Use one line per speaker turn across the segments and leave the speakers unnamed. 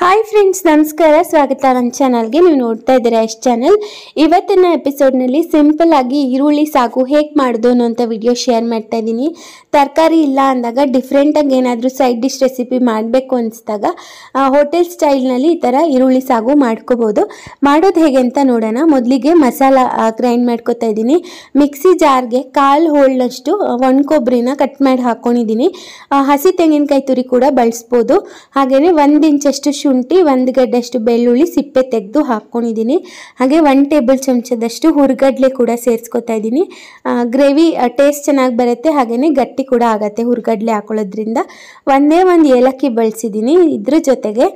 hi friends ನಮಸ್ಕಾರ ಸ್ವಾಗತ ನನ್ನ ಚಾನಲ್ಗೆ ನೀವು ನೋಡ್ತಾ ಇದ್ದೀರಾ ಎಷ್ಟು ಚಾನಲ್ ಇವತ್ತಿನ ಎಪಿಸೋಡ್ನಲ್ಲಿ ಸಿಂಪಲ್ ಆಗಿ ಈರುಳ್ಳಿ ಸಾಗು ಹೇಗೆ ಮಾಡೋದು ಅನ್ನೋಂಥ ವಿಡಿಯೋ ಶೇರ್ ಮಾಡ್ತಾ ಇದ್ದೀನಿ ತರಕಾರಿ ಇಲ್ಲ ಅಂದಾಗ ಡಿಫ್ರೆಂಟಾಗಿ ಏನಾದರೂ ಸೈಡ್ ಡಿಶ್ ರೆಸಿಪಿ ಮಾಡಬೇಕು ಅನಿಸಿದಾಗ ಹೋಟೆಲ್ ಸ್ಟೈಲ್ನಲ್ಲಿ ಈ ಥರ ಈರುಳ್ಳಿ ಸಾಗು ಮಾಡ್ಕೋಬೋದು ಮಾಡೋದು ಹೇಗೆ ಅಂತ ನೋಡೋಣ ಮೊದಲಿಗೆ ಮಸಾಲ ಗ್ರೈಂಡ್ ಮಾಡ್ಕೋತಾ ಇದ್ದೀನಿ ಮಿಕ್ಸಿ ಜಾರ್ಗೆ ಕಾಲು ಹೋಳ್ನಷ್ಟು ಒಣ ಕೊಬ್ಬರಿನ ಕಟ್ ಮಾಡಿ ಹಾಕ್ಕೊಂಡಿದ್ದೀನಿ ಹಸಿ ತೆಂಗಿನಕಾಯಿ ತುರಿ ಕೂಡ ಬಳಸ್ಬೋದು ಹಾಗೆಯೇ ಒಂದು ಇಂಚಷ್ಟು ಶುಂಠಿ ಒಂದು ಗಡ್ಡೆಷ್ಟು ಬೆಳ್ಳುಳ್ಳಿ ಸಿಪ್ಪೆ ತೆಗೆದು ಹಾಕ್ಕೊಂಡಿದ್ದೀನಿ ಹಾಗೆ ಒನ್ ಟೇಬಲ್ ಚಮಚದಷ್ಟು ಹುರ್ಗಡ್ಲೆ ಕೂಡ ಸೇರಿಸ್ಕೊತಾ ಇದ್ದೀನಿ ಗ್ರೇವಿ ಟೇಸ್ಟ್ ಚೆನ್ನಾಗಿ ಬರುತ್ತೆ ಹಾಗೆಯೇ ಗಟ್ಟಿ ಕೂಡ ಆಗುತ್ತೆ ಹುರ್ಗಡ್ಲೆ ಹಾಕೊಳ್ಳೋದ್ರಿಂದ ಒಂದೇ ಒಂದು ಏಲಕ್ಕಿ ಬಳಸಿದ್ದೀನಿ ಇದ್ರ ಜೊತೆಗೆ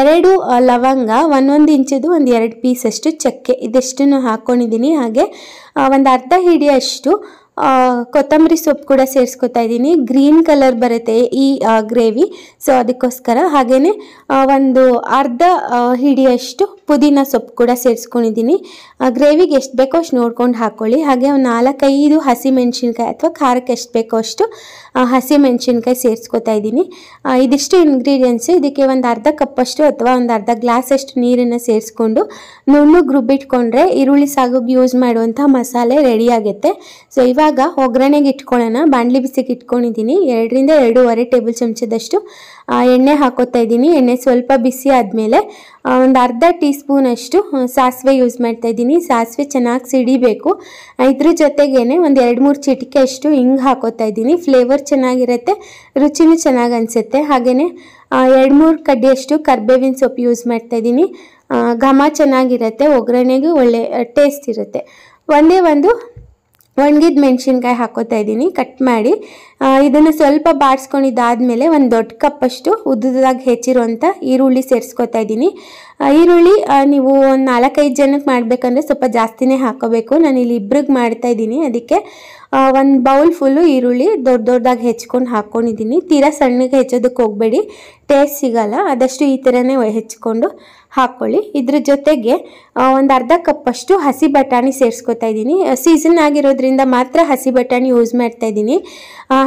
ಎರಡು ಲವಂಗ ಒಂದೊಂದು ಇಂಚದು ಒಂದು ಎರಡು ಪೀಸಷ್ಟು ಚಕ್ಕೆ ಇದಷ್ಟನ್ನು ಹಾಕ್ಕೊಂಡಿದ್ದೀನಿ ಹಾಗೆ ಒಂದು ಅರ್ಧ ಹಿಡಿಯಷ್ಟು ಕೊತ್ತಂಬರಿ ಸೊಪ್ಪು ಕೂಡ ಸೇರಿಸ್ಕೊತಾ ಇದ್ದೀನಿ ಗ್ರೀನ್ ಕಲರ್ ಬರುತ್ತೆ ಈ ಗ್ರೇವಿ ಸೊ ಅದಕ್ಕೋಸ್ಕರ ಹಾಗೆಯೇ ಒಂದು ಅರ್ಧ ಹಿಡಿಯಷ್ಟು ಪುದೀನ ಸೊಪ್ಪು ಕೂಡ ಸೇರಿಸ್ಕೊಂಡಿದ್ದೀನಿ ಗ್ರೇವಿಗೆ ಎಷ್ಟು ಬೇಕೋ ಅಷ್ಟು ನೋಡ್ಕೊಂಡು ಹಾಕ್ಕೊಳ್ಳಿ ಹಾಗೆ ಒಂದು ನಾಲ್ಕೈದು ಹಸಿ ಮೆಣಸಿನ್ಕಾಯಿ ಅಥವಾ ಖಾರಕ್ಕೆ ಎಷ್ಟು ಬೇಕೋ ಅಷ್ಟು ಹಸಿ ಮೆಣಸಿನ್ಕಾಯಿ ಸೇರಿಸ್ಕೊತಾ ಇದ್ದೀನಿ ಇದಿಷ್ಟು ಇಂಗ್ರೀಡಿಯೆಂಟ್ಸು ಇದಕ್ಕೆ ಒಂದು ಅರ್ಧ ಕಪ್ಪಷ್ಟು ಅಥವಾ ಒಂದು ಅರ್ಧ ಗ್ಲಾಸಷ್ಟು ನೀರನ್ನು ಸೇರಿಸ್ಕೊಂಡು ನುಣ್ಣು ರುಬ್ಬಿಟ್ಕೊಂಡ್ರೆ ಈರುಳ್ಳಿ ಸಾಗುಗೆ ಯೂಸ್ ಮಾಡುವಂಥ ಮಸಾಲೆ ರೆಡಿಯಾಗುತ್ತೆ ಸೊ ಇವಾಗ ಇವಾಗ ಒಗ್ಗರಣೆಗೆ ಇಟ್ಕೊಳ್ಳೋಣ ಬಾಣಲಿ ಬಿಸಿಗೆ ಇಟ್ಕೊಂಡಿದ್ದೀನಿ ಎರಡರಿಂದ ಎರಡೂವರೆ ಟೇಬಲ್ ಚಮಚದಷ್ಟು ಎಣ್ಣೆ ಹಾಕೋತಾ ಇದ್ದೀನಿ ಎಣ್ಣೆ ಸ್ವಲ್ಪ ಬಿಸಿ ಆದಮೇಲೆ ಒಂದು ಅರ್ಧ ಟೀ ಸ್ಪೂನಷ್ಟು ಸಾಸಿವೆ ಯೂಸ್ ಮಾಡ್ತಾ ಇದ್ದೀನಿ ಸಾಸಿವೆ ಚೆನ್ನಾಗಿ ಸಿಡಿಬೇಕು ಇದ್ರ ಜೊತೆಗೇ ಒಂದು ಎರಡು ಮೂರು ಚಿಟಿಕೆ ಅಷ್ಟು ಹಿಂಗೆ ಹಾಕೋತಾ ಇದ್ದೀನಿ ಫ್ಲೇವರ್ ಚೆನ್ನಾಗಿರುತ್ತೆ ರುಚಿನೂ ಚೆನ್ನಾಗಿ ಅನಿಸುತ್ತೆ ಹಾಗೆಯೇ ಎರಡು ಮೂರು ಕಡ್ಡಿಯಷ್ಟು ಕರ್ಬೇವಿನ ಸೊಪ್ಪು ಯೂಸ್ ಮಾಡ್ತಾ ಇದ್ದೀನಿ ಘಮ ಚೆನ್ನಾಗಿರುತ್ತೆ ಒಗ್ಗರಣೆಗೂ ಒಳ್ಳೆ ಟೇಸ್ಟ್ ಇರುತ್ತೆ ಒಂದೇ ಒಂದು ಒಣಗಿದ ಮೆಣಸಿನ್ಕಾಯಿ ಹಾಕೋತಾ ಇದ್ದೀನಿ ಕಟ್ ಮಾಡಿ ಇದನ್ನು ಸ್ವಲ್ಪ ಬಾಡಿಸ್ಕೊಂಡಿದ್ದಾದಮೇಲೆ ಒಂದು ದೊಡ್ಡ ಕಪ್ಪಷ್ಟು ಉದ್ದದಾಗಿ ಹೆಚ್ಚಿರುವಂಥ ಈರುಳ್ಳಿ ಸೇರಿಸ್ಕೊತಾ ಇದ್ದೀನಿ ಈರುಳ್ಳಿ ನೀವು ಒಂದು ನಾಲ್ಕೈದು ಜನಕ್ಕೆ ಮಾಡಬೇಕಂದ್ರೆ ಸ್ವಲ್ಪ ಜಾಸ್ತಿನೇ ಹಾಕೋಬೇಕು ನಾನು ಇಲ್ಲಿ ಇಬ್ರಿಗೆ ಮಾಡ್ತಾ ಇದ್ದೀನಿ ಅದಕ್ಕೆ ಒಂದು ಬೌಲ್ ಫುಲ್ಲು ಈರುಳ್ಳಿ ದೊಡ್ಡ ದೊಡ್ಡದಾಗಿ ಹೆಚ್ಕೊಂಡು ಹಾಕ್ಕೊಂಡಿದ್ದೀನಿ ತೀರಾ ಸಣ್ಣಗೆ ಹೆಚ್ಚೋದಕ್ಕೆ ಹೋಗಬೇಡಿ ಟೇಸ್ಟ್ ಸಿಗಲ್ಲ ಆದಷ್ಟು ಈ ಥರನೇ ಹೆಚ್ಕೊಂಡು ಹಾಕ್ಕೊಳ್ಳಿ ಇದ್ರ ಜೊತೆಗೆ ಒಂದು ಅರ್ಧ ಕಪ್ಪಷ್ಟು ಹಸಿ ಬಟಾಣಿ ಸೇರಿಸ್ಕೊತಾ ಇದ್ದೀನಿ ಸೀಸನ್ ಆಗಿರೋದ್ರಿಂದ ಮಾತ್ರ ಹಸಿ ಬಟಾಣಿ ಯೂಸ್ ಮಾಡ್ತಾ ಇದ್ದೀನಿ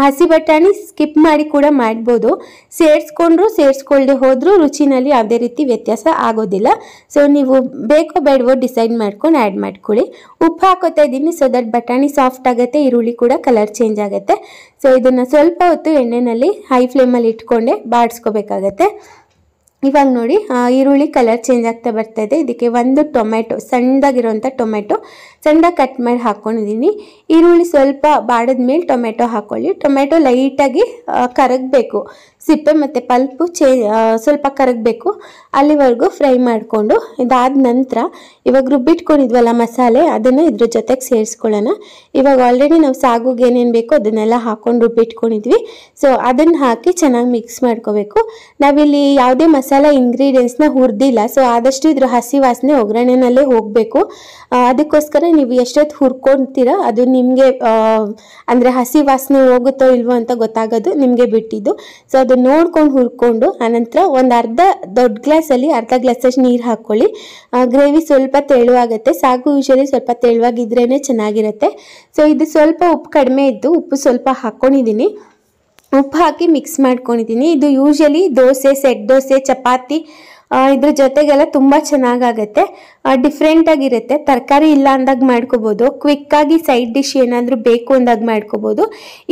ಹಸಿ ಬಟಾಣಿ ಸ್ಕಿಪ್ ಮಾಡಿ ಕೂಡ ಮಾಡ್ಬೋದು ಸೇರಿಸ್ಕೊಂಡ್ರು ಸೇರಿಸ್ಕೊಳ್ಳದೆ ಹೋದರೂ ರುಚಿನಲ್ಲಿ ಯಾವುದೇ ರೀತಿ ವ್ಯತ್ಯಾಸ ಆಗ ಆಗೋದಿಲ್ಲ ಸೊ ನೀವು ಬೇಕೋ ಬೇಡವೋ ಡಿಸೈಡ್ ಮಾಡ್ಕೊಂಡು ಆ್ಯಡ್ ಮಾಡ್ಕೊಳ್ಳಿ ಉಪ್ಪು ಹಾಕೋತಾ ಇದ್ದೀನಿ ಸೊ ದಟ್ ಬಟಾಣಿ ಸಾಫ್ಟ್ ಆಗುತ್ತೆ ಈರುಳ್ಳಿ ಕೂಡ ಕಲರ್ ಚೇಂಜ್ ಆಗುತ್ತೆ ಸೊ ಇದನ್ನು ಸ್ವಲ್ಪ ಹೊತ್ತು ಎಣ್ಣೆಯಲ್ಲಿ ಹೈ ಫ್ಲೇಮಲ್ಲಿ ಇಟ್ಕೊಂಡೆ ಬಾಡಿಸ್ಕೋಬೇಕಾಗತ್ತೆ ಇವಾಗ ನೋಡಿ ಈರುಳ್ಳಿ ಕಲರ್ ಚೇಂಜ್ ಆಗ್ತಾ ಬರ್ತಾ ಇದೆ ಇದಕ್ಕೆ ಒಂದು ಟೊಮೆಟೊ ಸಣ್ಣದಾಗಿರುವಂಥ ಟೊಮೆಟೊ ಸಣ್ಣದಾಗಿ ಕಟ್ ಮಾಡಿ ಹಾಕ್ಕೊಂಡಿದ್ದೀನಿ ಈರುಳ್ಳಿ ಸ್ವಲ್ಪ ಬಾಡಿದ್ಮೇಲೆ ಮೇಲೆ ಟೊಮೆಟೊ ಹಾಕ್ಕೊಳ್ಳಿ ಟೊಮೆಟೊ ಲೈಟಾಗಿ ಕರಗಬೇಕು ಸಿಪ್ಪೆ ಮತ್ತು ಪಲ್ಪು ಚೇ ಸ್ವಲ್ಪ ಕರಗಬೇಕು ಅಲ್ಲಿವರೆಗೂ ಫ್ರೈ ಮಾಡಿಕೊಂಡು ಇದಾದ ನಂತರ ಇವಾಗ ರುಬ್ಬಿಟ್ಕೊಂಡಿದ್ವಲ್ಲ ಮಸಾಲೆ ಅದನ್ನು ಇದ್ರ ಜೊತೆಗೆ ಸೇರಿಸ್ಕೊಳ್ಳೋಣ ಇವಾಗ ಆಲ್ರೆಡಿ ನಾವು ಸಾಗುಗೆ ಏನೇನು ಬೇಕೋ ಅದನ್ನೆಲ್ಲ ಹಾಕ್ಕೊಂಡು ರುಬ್ಬಿಟ್ಕೊಂಡಿದ್ವಿ ಸೊ ಅದನ್ನು ಹಾಕಿ ಚೆನ್ನಾಗಿ ಮಿಕ್ಸ್ ಮಾಡ್ಕೋಬೇಕು ನಾವಿಲ್ಲಿ ಯಾವುದೇ ಮಸಾಲೆ ಇಂಗ್ರೀಡಿಯೆಂಟ್ಸ್ನ ಹುರಿದಿಲ್ಲ ಸೊ ಆದಷ್ಟು ಇದ್ರ ಹಸಿ ವಾಸನೆ ಒಗ್ಗರಣೆನಲ್ಲೇ ಹೋಗಬೇಕು ಅದಕ್ಕೋಸ್ಕರ ನೀವು ಎಷ್ಟೊತ್ತು ಹುರ್ಕೊಳ್ತೀರ ಅದು ನಿಮಗೆ ಅಂದರೆ ಹಸಿ ವಾಸನೆ ಹೋಗುತ್ತೋ ಇಲ್ವೋ ಅಂತ ಗೊತ್ತಾಗೋದು ನಿಮಗೆ ಬಿಟ್ಟಿದ್ದು ಸೊ ಅದು ನೋಡ್ಕೊಂಡು ಹುರ್ಕೊಂಡು ಆನಂತರ ಒಂದು ಅರ್ಧ ದೊಡ್ಡ ಗ್ಲಾಸಲ್ಲಿ ಅರ್ಧ ಗ್ಲಾಸಷ್ಟು ನೀರು ಹಾಕ್ಕೊಳ್ಳಿ ಗ್ರೇವಿ ಸ್ವಲ್ಪ ತೆಳುವಾಗುತ್ತೆ ಸಾಕು ಯೂಶಲಿ ಸ್ವಲ್ಪ ತೆಳುವಾಗಿದ್ರೇ ಚೆನ್ನಾಗಿರುತ್ತೆ ಸೊ ಇದು ಸ್ವಲ್ಪ ಉಪ್ಪು ಕಡಿಮೆ ಇದ್ದು ಉಪ್ಪು ಸ್ವಲ್ಪ ಹಾಕ್ಕೊಂಡಿದ್ದೀನಿ ಉಪ್ಪು ಹಾಕಿ ಮಿಕ್ಸ್ ಮಾಡ್ಕೊಂಡಿದ್ದೀನಿ ಇದು ಯೂಶಲಿ ದೋಸೆ ಸೆಟ್ ದೋಸೆ ಚಪಾತಿ ಇದ್ರ ಜೊತೆಗೆಲ್ಲ ತುಂಬ ಚೆನ್ನಾಗಾಗತ್ತೆ ಡಿಫ್ರೆಂಟಾಗಿರುತ್ತೆ ತರಕಾರಿ ಇಲ್ಲ ಅಂದಾಗ ಮಾಡ್ಕೋಬೋದು ಕ್ವಿಕ್ಕಾಗಿ ಸೈಡ್ ಡಿಶ್ ಏನಾದರೂ ಬೇಕು ಅಂದಾಗ ಮಾಡ್ಕೋಬೋದು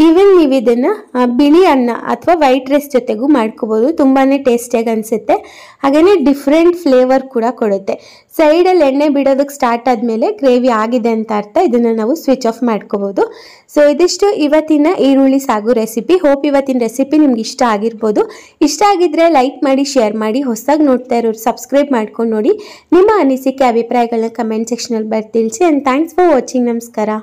ಈವನ್ ನೀವು ಇದನ್ನು ಬಿಳಿ ಅನ್ನ ಅಥವಾ ವೈಟ್ ರೈಸ್ ಜೊತೆಗೂ ಮಾಡ್ಕೋಬೋದು ತುಂಬಾ ಟೇಸ್ಟಿಯಾಗಿ ಅನಿಸುತ್ತೆ ಹಾಗೆಯೇ ಡಿಫ್ರೆಂಟ್ ಫ್ಲೇವರ್ ಕೂಡ ಕೊಡುತ್ತೆ ಸೈಡಲ್ಲಿ ಎಣ್ಣೆ ಬಿಡೋದಕ್ಕೆ ಸ್ಟಾರ್ಟ್ ಆದಮೇಲೆ ಗ್ರೇವಿ ಆಗಿದೆ ಅಂತ ಅರ್ಥ ಇದನ್ನು ನಾವು ಸ್ವಿಚ್ ಆಫ್ ಮಾಡ್ಕೋಬೋದು ಸೊ ಇದಿಷ್ಟು ಇವತ್ತಿನ ಈರುಳ್ಳಿ ಸಾಗು ರೆಸಿಪಿ ಹೋಪ್ ಇವತ್ತಿನ ರೆಸಿಪಿ ನಿಮ್ಗೆ ಇಷ್ಟ ಆಗಿರ್ಬೋದು ಇಷ್ಟ ಆಗಿದ್ರೆ ಲೈಕ್ ಮಾಡಿ ಶೇರ್ ಮಾಡಿ ಹೊಸದಾಗಿ ನೋಡ್ತಾ ಇರೋರು ಸಬ್ಸ್ಕ್ರೈಬ್ ಮಾಡ್ಕೊಂಡು ನೋಡಿ ನಿಮ್ಮ ಅನಿಸಿಕೆ ಅಭಿಪ್ರಾಯಗಳನ್ನ ಕಮೆಂಟ್ ಸೆಕ್ಷನಲ್ಲಿ ಬರ್ತಿಳಿಸಿ ಆ್ಯಂಡ್ ಥ್ಯಾಂಕ್ಸ್ ಫಾರ್ ವಾಚಿಂಗ್ ನಮಸ್ಕಾರ